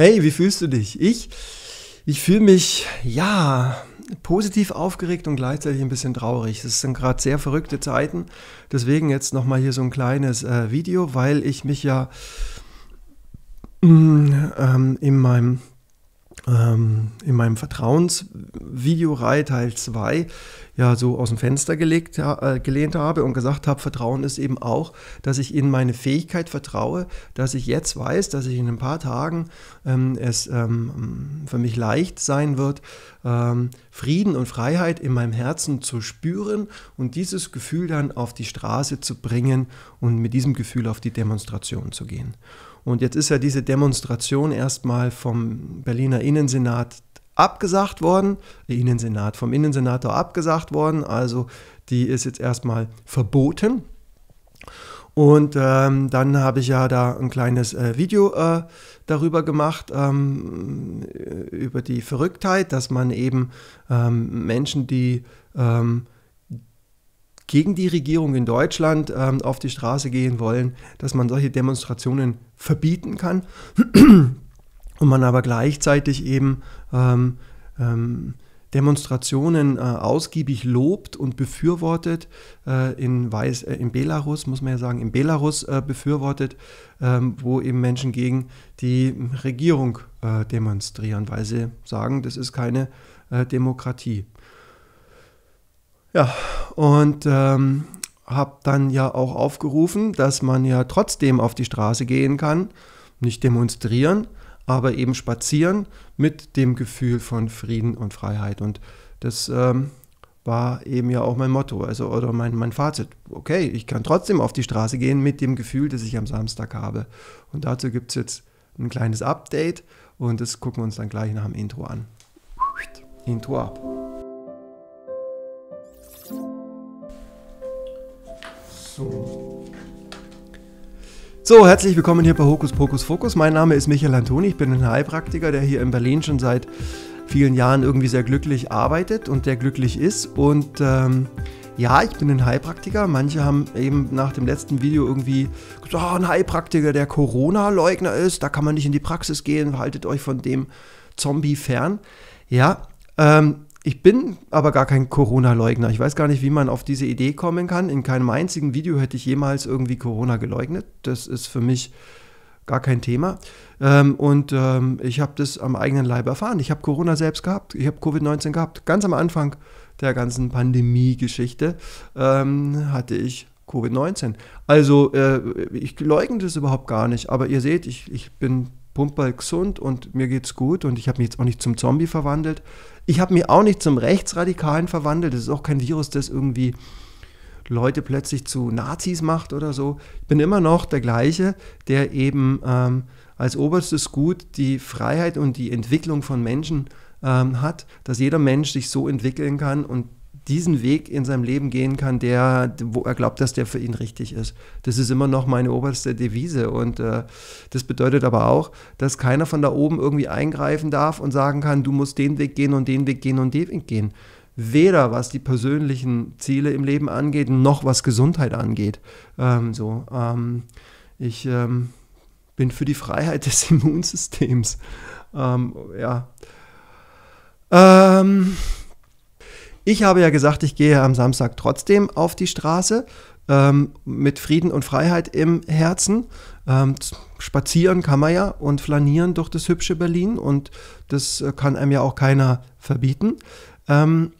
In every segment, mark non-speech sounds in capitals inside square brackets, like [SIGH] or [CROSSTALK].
Hey, wie fühlst du dich? Ich, ich fühle mich, ja, positiv aufgeregt und gleichzeitig ein bisschen traurig. Es sind gerade sehr verrückte Zeiten. Deswegen jetzt nochmal hier so ein kleines äh, Video, weil ich mich ja mh, mm, ähm, in meinem ähm, in meinem Vertrauensvideoreihe Teil 2 ja so aus dem Fenster gelegt, äh, gelehnt habe und gesagt habe, Vertrauen ist eben auch, dass ich in meine Fähigkeit vertraue, dass ich jetzt weiß, dass ich in ein paar Tagen ähm, es ähm, für mich leicht sein wird, ähm, Frieden und Freiheit in meinem Herzen zu spüren und dieses Gefühl dann auf die Straße zu bringen und mit diesem Gefühl auf die Demonstration zu gehen. Und jetzt ist ja diese Demonstration erstmal vom Berliner Innensenat abgesagt worden, der äh, Innensenat, vom Innensenator abgesagt worden, also die ist jetzt erstmal verboten. Und ähm, dann habe ich ja da ein kleines äh, Video äh, darüber gemacht, ähm, äh, über die Verrücktheit, dass man eben ähm, Menschen, die ähm, gegen die Regierung in Deutschland ähm, auf die Straße gehen wollen, dass man solche Demonstrationen verbieten kann und man aber gleichzeitig eben ähm, ähm, Demonstrationen äh, ausgiebig lobt und befürwortet, äh, in, Weiß, äh, in Belarus, muss man ja sagen, in Belarus äh, befürwortet, ähm, wo eben Menschen gegen die Regierung äh, demonstrieren, weil sie sagen, das ist keine äh, Demokratie. Ja, und ähm, habe dann ja auch aufgerufen, dass man ja trotzdem auf die Straße gehen kann, nicht demonstrieren, aber eben spazieren mit dem Gefühl von Frieden und Freiheit. Und das ähm, war eben ja auch mein Motto, also oder mein, mein Fazit. Okay, ich kann trotzdem auf die Straße gehen mit dem Gefühl, das ich am Samstag habe. Und dazu gibt es jetzt ein kleines Update und das gucken wir uns dann gleich nach dem Intro an. Intro ab. So. herzlich willkommen hier bei Hokus Pokus Fokus. Mein Name ist Michael Antoni, ich bin ein Heilpraktiker, der hier in Berlin schon seit vielen Jahren irgendwie sehr glücklich arbeitet und der glücklich ist. Und ähm, ja, ich bin ein Heilpraktiker. Manche haben eben nach dem letzten Video irgendwie gesagt, oh, ein Heilpraktiker, der Corona-Leugner ist, da kann man nicht in die Praxis gehen, haltet euch von dem Zombie fern. Ja, ähm, ich bin aber gar kein Corona-Leugner. Ich weiß gar nicht, wie man auf diese Idee kommen kann. In keinem einzigen Video hätte ich jemals irgendwie Corona geleugnet. Das ist für mich gar kein Thema. Ähm, und ähm, ich habe das am eigenen Leib erfahren. Ich habe Corona selbst gehabt. Ich habe Covid-19 gehabt. Ganz am Anfang der ganzen Pandemie-Geschichte ähm, hatte ich Covid-19. Also äh, ich leugne das überhaupt gar nicht. Aber ihr seht, ich, ich bin pumperl gesund und mir geht's gut und ich habe mich jetzt auch nicht zum Zombie verwandelt. Ich habe mich auch nicht zum Rechtsradikalen verwandelt. Das ist auch kein Virus, das irgendwie Leute plötzlich zu Nazis macht oder so. Ich bin immer noch der gleiche, der eben ähm, als oberstes Gut die Freiheit und die Entwicklung von Menschen ähm, hat, dass jeder Mensch sich so entwickeln kann und diesen Weg in seinem Leben gehen kann, der, wo er glaubt, dass der für ihn richtig ist. Das ist immer noch meine oberste Devise. Und äh, das bedeutet aber auch, dass keiner von da oben irgendwie eingreifen darf und sagen kann, du musst den Weg gehen und den Weg gehen und den Weg gehen. Weder was die persönlichen Ziele im Leben angeht, noch was Gesundheit angeht. Ähm, so, ähm, ich ähm, bin für die Freiheit des [LAUGHS] Immunsystems. Ähm, ja. Ähm, ich habe ja gesagt, ich gehe am Samstag trotzdem auf die Straße ähm, mit Frieden und Freiheit im Herzen. Ähm, spazieren kann man ja und flanieren durch das hübsche Berlin und das äh, kann einem ja auch keiner verbieten. Ähm,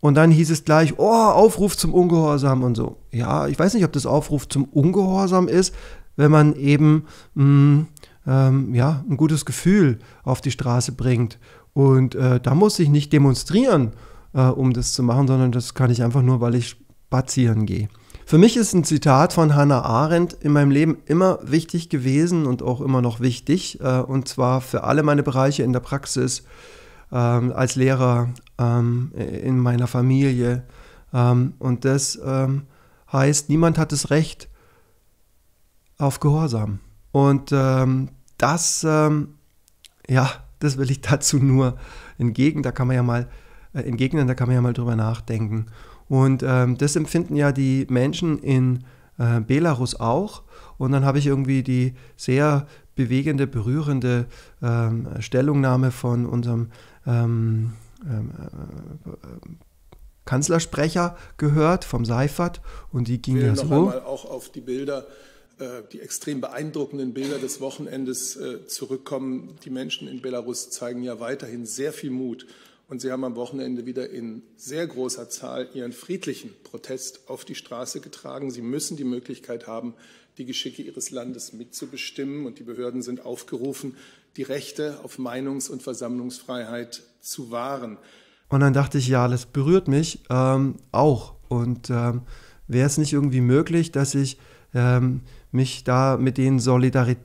und dann hieß es gleich, oh, Aufruf zum Ungehorsam und so. Ja, ich weiß nicht, ob das Aufruf zum Ungehorsam ist, wenn man eben mh, mm, ähm, ja, ein gutes Gefühl auf die Straße bringt. Und äh, da muss ich nicht demonstrieren äh, um das zu machen, sondern das kann ich einfach nur, weil ich spazieren gehe. Für mich ist ein Zitat von Hannah Arendt in meinem Leben immer wichtig gewesen und auch immer noch wichtig, äh, und zwar für alle meine Bereiche in der Praxis, ähm, als Lehrer, ähm, in meiner Familie. Ähm, und das ähm, heißt, niemand hat das Recht auf Gehorsam. Und ähm, das, ähm, ja, das will ich [LAUGHS] dazu nur entgegen. Da kann man ja mal äh, entgegnen. Da kann man ja mal drüber nachdenken. Und ähm, das empfinden ja die Menschen in äh, Belarus auch. Und dann habe ich irgendwie die sehr bewegende, berührende ähm, Stellungnahme von unserem ähm, ähm äh, Kanzlersprecher gehört, vom Seifert. Und die ging ja so. Noch einmal auch auf die Bilder äh, die extrem beeindruckenden Bilder des Wochenendes äh, zurückkommen. Die Menschen in Belarus zeigen ja weiterhin sehr viel Mut. Und sie haben am Wochenende wieder in sehr großer Zahl ihren friedlichen Protest auf die Straße getragen. Sie müssen die Möglichkeit haben, die Geschicke ihres Landes mitzubestimmen. Und die Behörden sind aufgerufen, die Rechte auf Meinungs- und Versammlungsfreiheit zu wahren. Und dann dachte ich, ja, das berührt mich ähm, auch. Und ähm, wäre es nicht irgendwie möglich, dass ich ähm, mich da mit denen solidari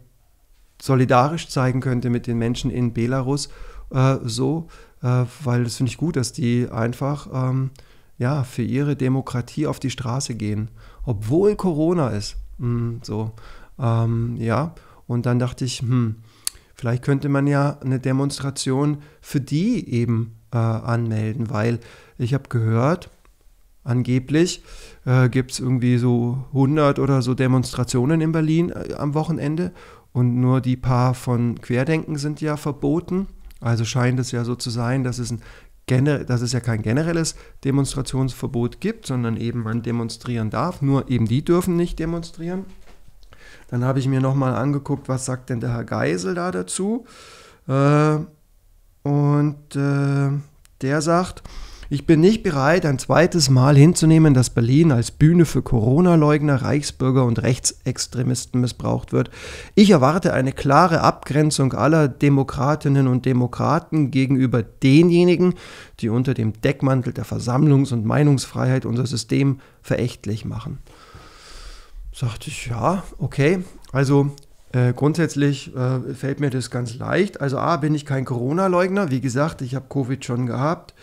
solidarisch zeigen könnte, mit den Menschen in Belarus, äh, so äh, weil das finde ich gut, dass die einfach ähm, ja, für ihre Demokratie auf die Straße gehen, obwohl Corona ist. Hm, so, ähm, ja, und dann dachte ich, hm, vielleicht könnte man ja eine Demonstration für die eben äh, anmelden, weil ich habe gehört, angeblich äh, gibt es irgendwie so 100 oder so Demonstrationen in Berlin äh, am Wochenende und nur die paar von Querdenken sind ja verboten. Also scheint es ja so zu sein, dass es, ein, dass es ja kein generelles Demonstrationsverbot gibt, sondern eben man demonstrieren darf, nur eben die dürfen nicht demonstrieren. Dann habe ich mir nochmal angeguckt, was sagt denn der Herr Geisel da dazu. Äh, und äh, der sagt, ich bin nicht bereit, ein zweites Mal hinzunehmen, dass Berlin als Bühne für Corona-Leugner, Reichsbürger und Rechtsextremisten missbraucht wird. Ich erwarte eine klare Abgrenzung aller Demokratinnen und Demokraten gegenüber denjenigen, die unter dem Deckmantel der Versammlungs- und Meinungsfreiheit unser System verächtlich machen. Sagte ich, ja, okay. Also äh, grundsätzlich äh, fällt mir das ganz leicht. Also A, bin ich kein Corona-Leugner. Wie gesagt, ich habe Covid schon gehabt.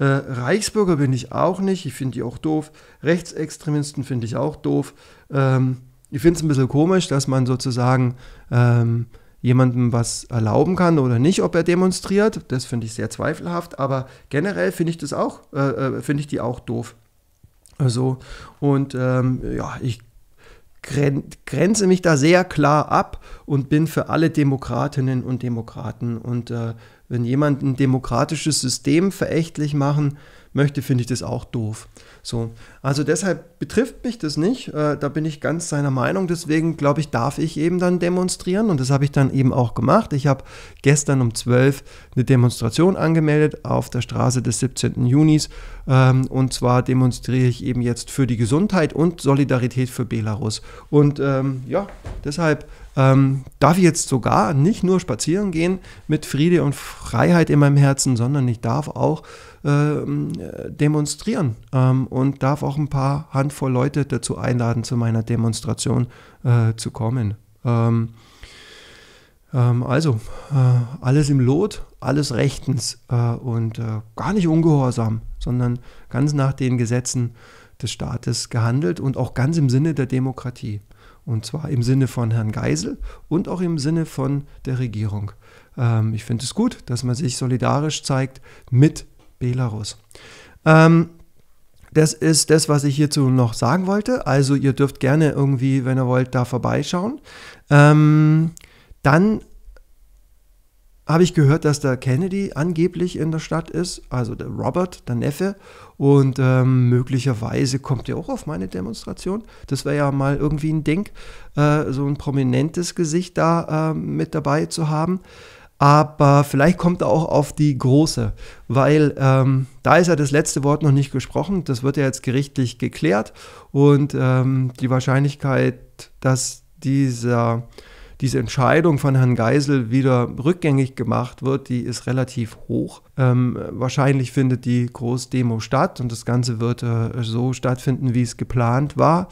Äh, Reichsbürger bin ich auch nicht, ich finde die auch doof. Rechtsextremisten finde ich auch doof. Ähm, ich finde es ein bisschen komisch, dass man sozusagen ähm, jemandem was erlauben kann oder nicht, ob er demonstriert. Das finde ich sehr zweifelhaft, aber generell finde ich das auch, äh, äh finde ich die auch doof. Also, und ähm, ja, ich grenze mich da sehr klar ab und bin für alle Demokratinnen und Demokraten. Und äh, wenn jemand ein demokratisches System verächtlich machen, möchte, finde ich das auch doof. So, also deshalb betrifft mich das nicht. Äh, da bin ich ganz seiner Meinung. Deswegen glaube ich, darf ich eben dann demonstrieren und das habe ich dann eben auch gemacht. Ich habe gestern um 12 eine Demonstration angemeldet auf der Straße des 17. Junis ähm, und zwar demonstriere ich eben jetzt für die Gesundheit und Solidarität für Belarus. Und ähm, ja, deshalb ähm, darf ich jetzt sogar nicht nur spazieren gehen mit Friede und Freiheit in meinem Herzen, sondern ich darf auch ähm, demonstrieren ähm, und darf auch ein paar Handvoll Leute dazu einladen, zu meiner Demonstration äh, zu kommen. Ähm, ähm, also, äh, alles im Lot, alles rechtens äh, und äh, gar nicht ungehorsam, sondern ganz nach den Gesetzen des Staates gehandelt und auch ganz im Sinne der Demokratie. Und zwar im Sinne von Herrn Geisel und auch im Sinne von der Regierung. Ähm, ich finde es gut, dass man sich solidarisch zeigt mit Belarus. Ähm, das ist das, was ich hierzu noch sagen wollte. Also ihr dürft gerne irgendwie, wenn ihr wollt, da vorbeischauen. Ähm, dann habe ich gehört, dass der Kennedy angeblich in der Stadt ist, also der Robert, der Neffe. Und ähm, möglicherweise kommt er auch auf meine Demonstration. Das wäre ja mal irgendwie ein Ding, äh, so ein prominentes Gesicht da äh, mit dabei zu haben aber vielleicht kommt er auch auf die große, weil ähm, da ist ja das letzte Wort noch nicht gesprochen. Das wird ja jetzt gerichtlich geklärt und ähm, die Wahrscheinlichkeit, dass dieser diese Entscheidung von Herrn Geisel wieder rückgängig gemacht wird, die ist relativ hoch. Ähm, wahrscheinlich findet die Großdemo statt und das Ganze wird äh, so stattfinden, wie es geplant war.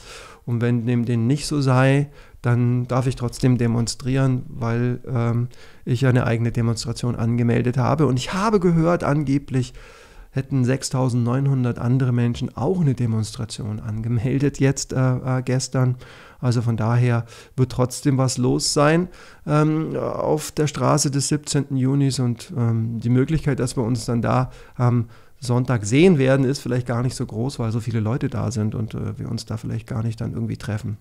Und wenn dem den nicht so sei, dann darf ich trotzdem demonstrieren, weil ähm, ich eine eigene Demonstration angemeldet habe. Und ich habe gehört, angeblich hätten 6.900 andere Menschen auch eine Demonstration angemeldet jetzt äh, äh, gestern. Also von daher wird trotzdem was los sein ähm, auf der Straße des 17. Junis und ähm, die Möglichkeit, dass wir uns dann da am Sonntag sehen werden, ist vielleicht gar nicht so groß, weil so viele Leute da sind und äh, wir uns da vielleicht gar nicht dann irgendwie treffen.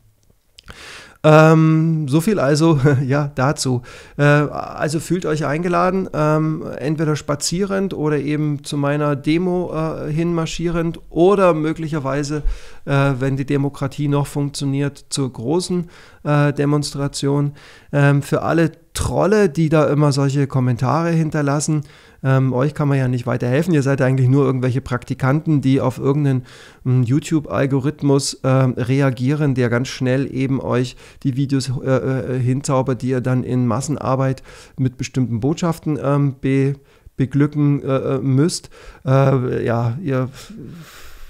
Ähm, so viel also, [LAUGHS] ja, dazu. Äh, also fühlt euch eingeladen, ähm, entweder spazierend oder eben zu meiner Demo äh, hinmarschierend oder möglicherweise, äh, wenn die Demokratie noch funktioniert, zur großen äh, Demonstration. Ähm, für alle Trolle, die da immer solche Kommentare hinterlassen, ähm, euch kann man ja nicht weiterhelfen. Ihr seid eigentlich nur irgendwelche Praktikanten, die auf irgendeinen hm, YouTube-Algorithmus ähm, reagieren, der ganz schnell eben euch die Videos äh, äh, hinzaubert, die er dann in Massenarbeit mit bestimmten Botschaften ähm, be, beglücken äh, äh, müsst. Äh, ja, ihr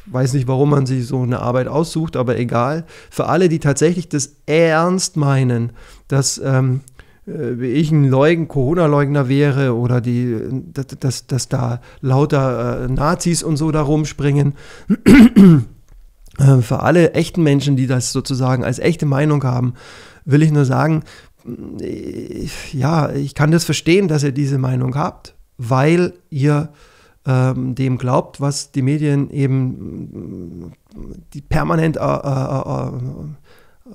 weiß nicht, warum man sich so eine Arbeit aussucht, aber egal. Für alle, die tatsächlich das ernst meinen, dass ähm, äh, ich ein Leugn, Corona-Leugner wäre oder die, dass, dass, dass da lauter äh, Nazis und so da rumspringen. Ähm, für alle echten Menschen, die das sozusagen als echte Meinung haben, will ich nur sagen, äh, ja, ich kann das verstehen, dass ihr diese Meinung habt, weil ihr ähm, dem glaubt, was die Medien eben äh, die permanent äh, äh, äh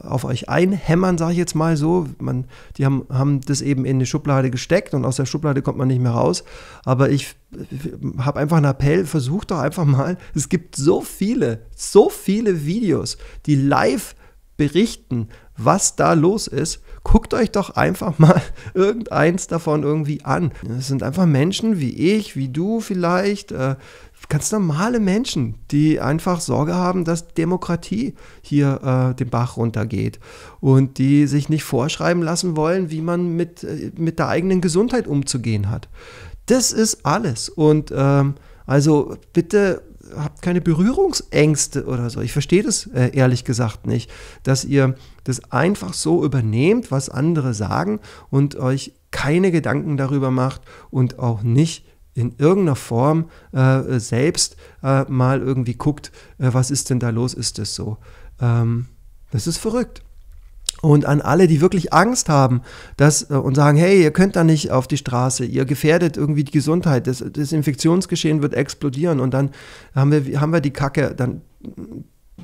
auf euch einhämmern, sage ich jetzt mal so. Man, die haben, haben das eben in eine Schublade gesteckt und aus der Schublade kommt man nicht mehr raus. Aber ich habe einfach einen Appell, versucht doch einfach mal. Es gibt so viele, so viele Videos, die live berichten, was da los ist. Guckt euch doch einfach mal [LAUGHS] irgendeins davon irgendwie an. Es sind einfach Menschen wie ich, wie du vielleicht, äh, ganz normale Menschen, die einfach Sorge haben, dass Demokratie hier äh, den Bach runtergeht und die sich nicht vorschreiben lassen wollen, wie man mit, äh, mit der eigenen Gesundheit umzugehen hat. Das ist alles. Und ähm, also bitte habt keine Berührungsängste oder so. Ich verstehe das äh, ehrlich gesagt nicht, dass ihr das einfach so übernehmt, was andere sagen und euch keine Gedanken darüber macht und auch nicht in irgendeiner Form äh, selbst äh, mal irgendwie guckt, äh, was ist denn da los, ist das so. Ähm, das ist verrückt. Und an alle, die wirklich Angst haben dass, äh, und sagen, hey, ihr könnt da nicht auf die Straße, ihr gefährdet irgendwie die Gesundheit, das, das Infektionsgeschehen wird explodieren und dann haben wir, haben wir die Kacke, dann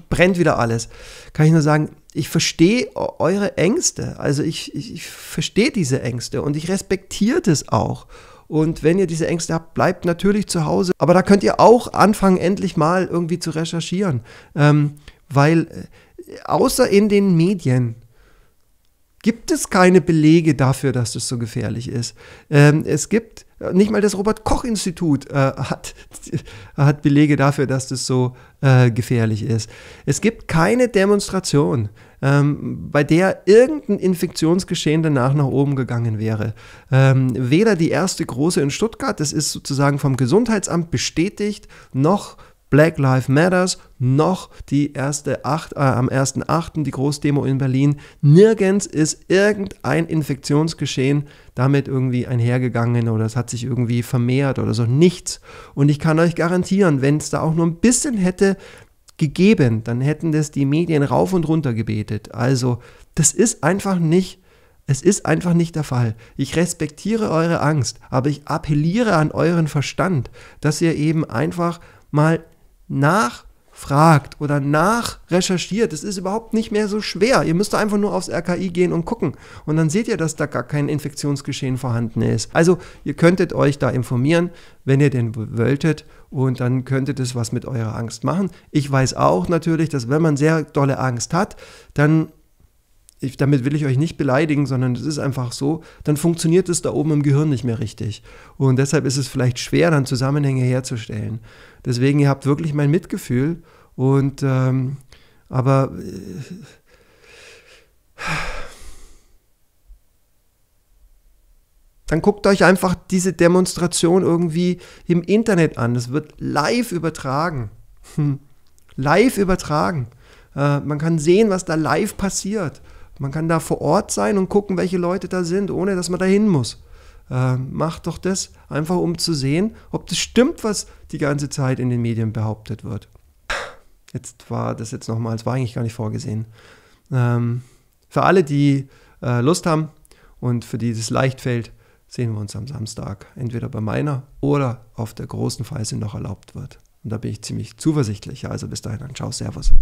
brennt wieder alles. Kann ich nur sagen, ich verstehe eure Ängste. Also ich, ich, ich verstehe diese Ängste und ich respektiere das auch. Und wenn ihr diese Ängste habt, bleibt natürlich zu Hause. Aber da könnt ihr auch anfangen, endlich mal irgendwie zu recherchieren. Ähm, weil äh, außer in den Medien gibt es keine Belege dafür, dass das so gefährlich ist. Ähm, es gibt äh, nicht mal das Robert Koch Institut äh, hat, [LAUGHS] hat Belege dafür, dass das so äh, gefährlich ist. Es gibt keine Demonstration, ähm, bei der irgendein Infektionsgeschehen danach nach oben gegangen wäre. Ähm, weder die erste große in Stuttgart, das ist sozusagen vom Gesundheitsamt bestätigt, noch Black Lives Matters noch die erste acht, äh, am 1.8. die Großdemo in Berlin. Nirgends ist irgendein Infektionsgeschehen damit irgendwie einhergegangen oder es hat sich irgendwie vermehrt oder so. Nichts. Und ich kann euch garantieren, wenn es da auch nur ein bisschen hätte gegeben, dann hätten das die Medien rauf und runter gebetet. Also, das ist einfach nicht es ist einfach nicht der Fall. Ich respektiere eure Angst, aber ich appelliere an euren Verstand, dass ihr eben einfach mal nachfragt oder nachrecherchiert. Es ist überhaupt nicht mehr so schwer. Ihr müsst einfach nur aufs RKI gehen und gucken. Und dann seht ihr, dass da gar kein Infektionsgeschehen vorhanden ist. Also ihr könntet euch da informieren, wenn ihr denn wolltet. Und dann könntet es was mit eurer Angst machen. Ich weiß auch natürlich, dass wenn man sehr dolle Angst hat, dann ich, damit will ich euch nicht beleidigen, sondern es ist einfach so, dann funktioniert es da oben im Gehirn nicht mehr richtig. Und deshalb ist es vielleicht schwer, dann Zusammenhänge herzustellen. Deswegen, ihr habt wirklich mein Mitgefühl. Und ähm, aber äh, dann guckt euch einfach diese Demonstration irgendwie im Internet an. Es wird live übertragen. Hm. [LAUGHS] Live übertragen. Äh, man kann sehen, was da live passiert. Man kann da vor Ort sein und gucken, welche Leute da sind, ohne dass man da hin muss. Äh, macht doch das einfach, um zu sehen, ob das stimmt, was die ganze Zeit in den Medien behauptet wird. Jetzt war das jetzt nochmal, es war eigentlich gar nicht vorgesehen. Ähm, für alle, die äh, Lust haben und für die es leicht fällt, sehen wir uns am Samstag. Entweder bei meiner oder auf der großen, falls sie noch erlaubt wird. Und da bin ich ziemlich zuversichtlich. Also bis dahin, dann ciao, servus.